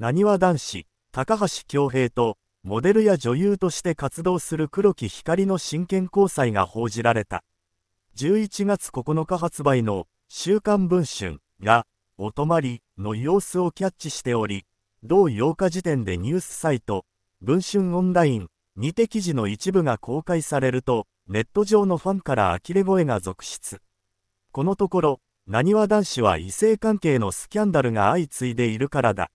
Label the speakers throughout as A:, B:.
A: なにわ男子、高橋恭平と、モデルや女優として活動する黒木光の真剣交際が報じられた。11月9日発売の週刊文春が、お泊まりの様子をキャッチしており、同8日時点でニュースサイト、文春オンラインにて記事の一部が公開されると、ネット上のファンから呆れ声が続出。このところ、なにわ男子は異性関係のスキャンダルが相次いでいるからだ。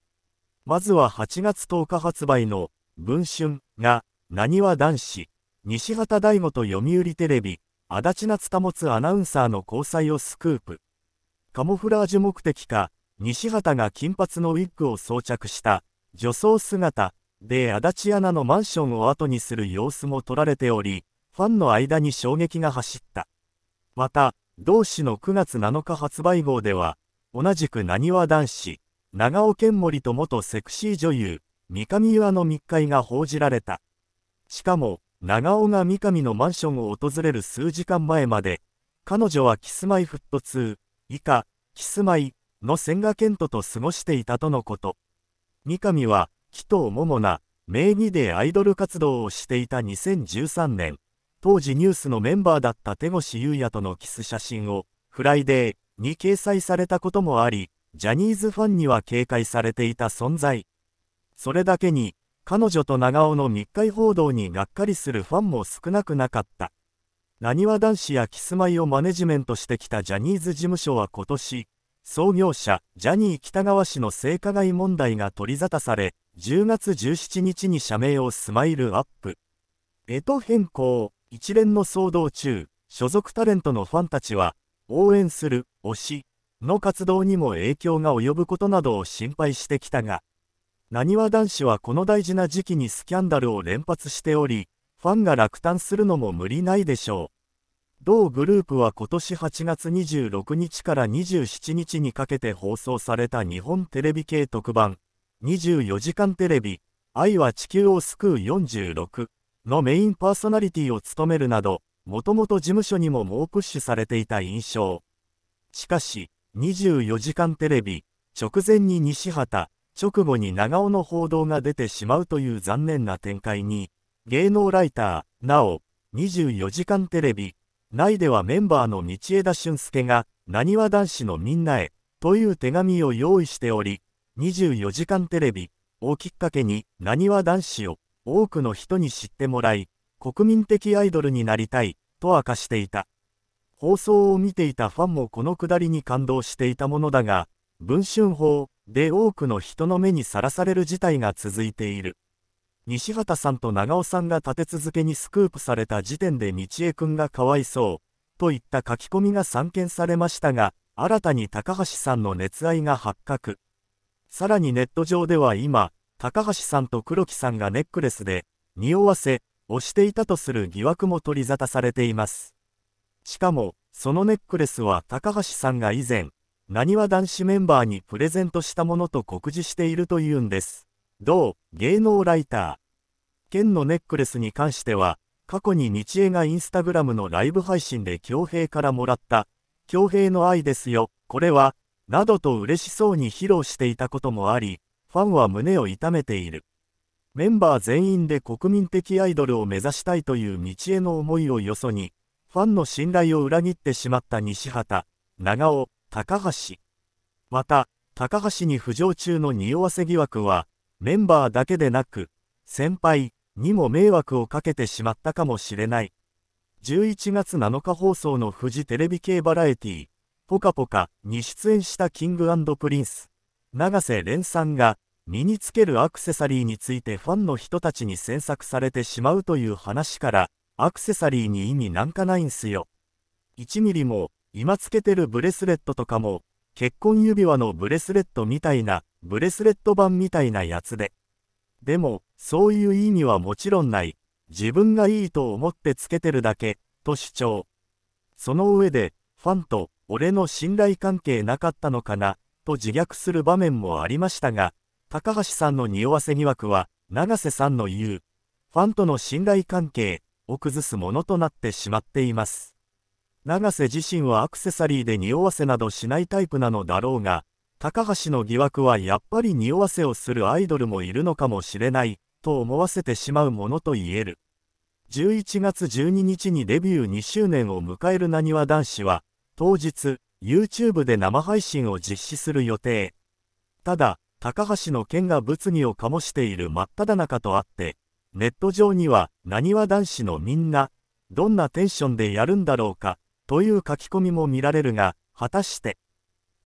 A: まずは8月10日発売の文春が、なにわ男子、西畑大吾と読売テレビ、足立夏保つアナウンサーの交際をスクープ。カモフラージュ目的か、西畑が金髪のウィッグを装着した、女装姿、で足立アナのマンションを後にする様子も撮られており、ファンの間に衝撃が走った。また、同誌の9月7日発売号では、同じくなにわ男子、長尾健森と元セクシー女優、三上岩の密会が報じられた。しかも、長尾が三上のマンションを訪れる数時間前まで、彼女はキスマイフット2以下、キスマイの千賀健人と過ごしていたとのこと。三上は、紀藤桃な、名義でアイドル活動をしていた2013年、当時ニュースのメンバーだった手越優也とのキス写真を、フライデーに掲載されたこともあり、ジャニーズファンには警戒されていた存在。それだけに、彼女と長尾の密会報道にがっかりするファンも少なくなかった。なにわ男子やキスマイをマネジメントしてきたジャニーズ事務所は今年、創業者、ジャニー北川氏の性加害問題が取り沙汰され、10月17日に社名をスマイルアップ。えと変更、一連の騒動中、所属タレントのファンたちは、応援する、推し、の活動にも影響が及ぶことなどを心配してきたが、なにわ男子はこの大事な時期にスキャンダルを連発しており、ファンが落胆するのも無理ないでしょう。同グループは今年8月26日から27日にかけて放送された日本テレビ系特番24時間テレビ愛は地球を救う46のメインパーソナリティを務めるなど、もともと事務所にも猛プッシュされていた印象。しかし、24時間テレビ、直前に西畑、直後に長尾の報道が出てしまうという残念な展開に、芸能ライター、なお、24時間テレビ、内ではメンバーの道枝俊介が、なにわ男子のみんなへ、という手紙を用意しており、24時間テレビをきっかけに、なにわ男子を多くの人に知ってもらい、国民的アイドルになりたい、と明かしていた。放送を見ていたファンもこのくだりに感動していたものだが、文春法で多くの人の目にさらされる事態が続いている。西畑さんと長尾さんが立て続けにスクープされた時点で道江くんがかわいそう、といった書き込みが散見されましたが、新たに高橋さんの熱愛が発覚。さらにネット上では今、高橋さんと黒木さんがネックレスで、匂わせ、をしていたとする疑惑も取り沙汰されています。しかも、そのネックレスは高橋さんが以前、なにわ男子メンバーにプレゼントしたものと告示しているというんです。同芸能ライター。剣のネックレスに関しては、過去に日英がインスタグラムのライブ配信で恭平からもらった、恭平の愛ですよ、これは、などと嬉しそうに披露していたこともあり、ファンは胸を痛めている。メンバー全員で国民的アイドルを目指したいという道への思いをよそに、ファンの信頼を裏切ってしまった西畑、長尾、高橋。また、高橋に浮上中の匂わせ疑惑は、メンバーだけでなく、先輩にも迷惑をかけてしまったかもしれない。11月7日放送のフジテレビ系バラエティー、ポカポカに出演したキングプリンス、永瀬廉さんが、身につけるアクセサリーについてファンの人たちに詮索されてしまうという話から、アクセサリーに意味なんかないんすよ。1ミリも、今つけてるブレスレットとかも、結婚指輪のブレスレットみたいな、ブレスレット版みたいなやつで。でも、そういう意味はもちろんない。自分がいいと思ってつけてるだけ、と主張。その上で、ファンと、俺の信頼関係なかったのかな、と自虐する場面もありましたが、高橋さんの匂わせ疑惑は、永瀬さんの言う、ファンとの信頼関係を崩すものとなってしまっています。永瀬自身はアクセサリーで匂わせなどしないタイプなのだろうが、高橋の疑惑はやっぱり匂わせをするアイドルもいるのかもしれない、と思わせてしまうものと言える。11月12日にデビュー2周年を迎えるなにわ男子は、当日、YouTube で生配信を実施する予定。ただ、高橋の件が物議を醸している真っ只中とあって、ネット上には、なにわ男子のみんな、どんなテンションでやるんだろうか、という書き込みも見られるが、果たして、